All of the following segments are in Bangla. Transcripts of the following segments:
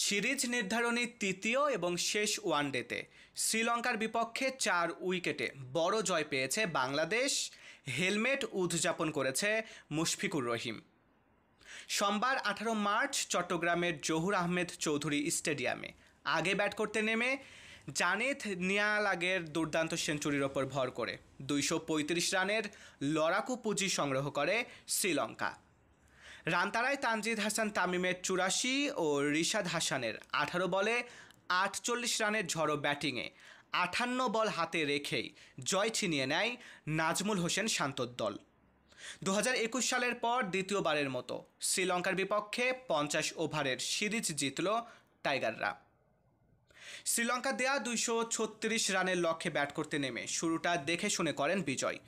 সিরিজ নির্ধারণী তৃতীয় এবং শেষ ওয়ানডেতে শ্রীলঙ্কার বিপক্ষে চার উইকেটে বড় জয় পেয়েছে বাংলাদেশ হেলমেট উদযাপন করেছে মুশফিকুর রহিম সোমবার আঠারো মার্চ চট্টগ্রামের জহুর আহমেদ চৌধুরী স্টেডিয়ামে আগে ব্যাট করতে নেমে জানেথ নিয়ালাগের দুর্দান্ত সেঞ্চুরির ওপর ভর করে দুইশো রানের লড়াকু পুঁজি সংগ্রহ করে শ্রীলঙ্কা রানতারায় তানজিদ হাসান তামিমের চুরাশি ও রিশাদ হাসানের আঠারো বলে আটচল্লিশ রানের ঝড়ো ব্যাটিংয়ে আঠান্ন বল হাতে রেখেই জয় ছিনিয়ে নেয় নাজমুল হোসেন শান্তর দল দু সালের পর দ্বিতীয়বারের মতো শ্রীলঙ্কার বিপক্ষে পঞ্চাশ ওভারের সিরিজ জিতল টাইগাররা শ্রীলঙ্কা দেয়া দুইশো ছত্রিশ রানের লক্ষ্যে ব্যাট করতে নেমে শুরুটা দেখে শুনে করেন বিজয়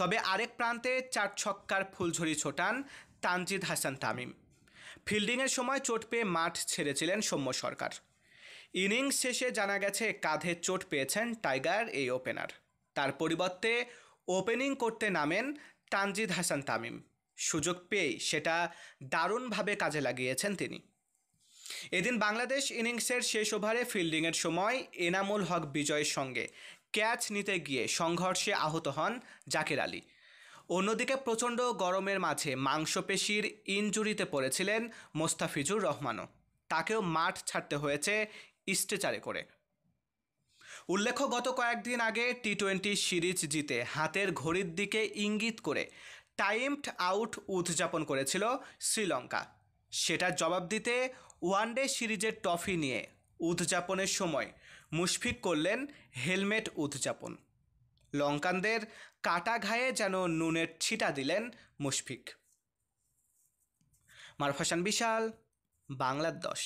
তবে আরেক প্রান্তে চার ছক্কার ফুলঝুরি ছোটান তানজিদ হাসান তামিম ফিল্ডিংয়ের সময় চোট পেয়ে মাঠ ছেড়েছিলেন সৌম্য সরকার ইনিংস শেষে জানা গেছে কাঁধে চোট পেয়েছেন টাইগার এই ওপেনার তার পরিবর্তে ওপেনিং করতে নামেন তানজিদ হাসান তামিম সুযোগ পেয়ে সেটা দারুণভাবে কাজে লাগিয়েছেন তিনি এদিন বাংলাদেশ ইনিংসের শেষ ওভারে ফিল্ডিংয়ের সময় এনামুল হক বিজয়ের সঙ্গে ক্যাচ নিতে গিয়ে সংঘর্ষে আহত হন জাকির আলী অন্যদিকে প্রচণ্ড গরমের মাঝে মাংসপেশির ইনজুরিতে পড়েছিলেন মোস্তাফিজুর রহমানও তাকেও মাঠ ছাড়তে হয়েছে স্ট্রেচারে করে উল্লেখ্য গত কয়েকদিন আগে টি টোয়েন্টি সিরিজ জিতে হাতের ঘড়ির দিকে ইঙ্গিত করে টাইমড আউট উদযাপন করেছিল শ্রীলঙ্কা সেটার জবাব দিতে ওয়ানডে সিরিজের ট্রফি নিয়ে উদযাপনের সময় মুশফিক করলেন হেলমেট উদযাপন লঙ্কানদের কাটা ঘায়ে যেন নুনের ছিটা দিলেন মুশফিক মারফাসান বিশাল বাংলার দশ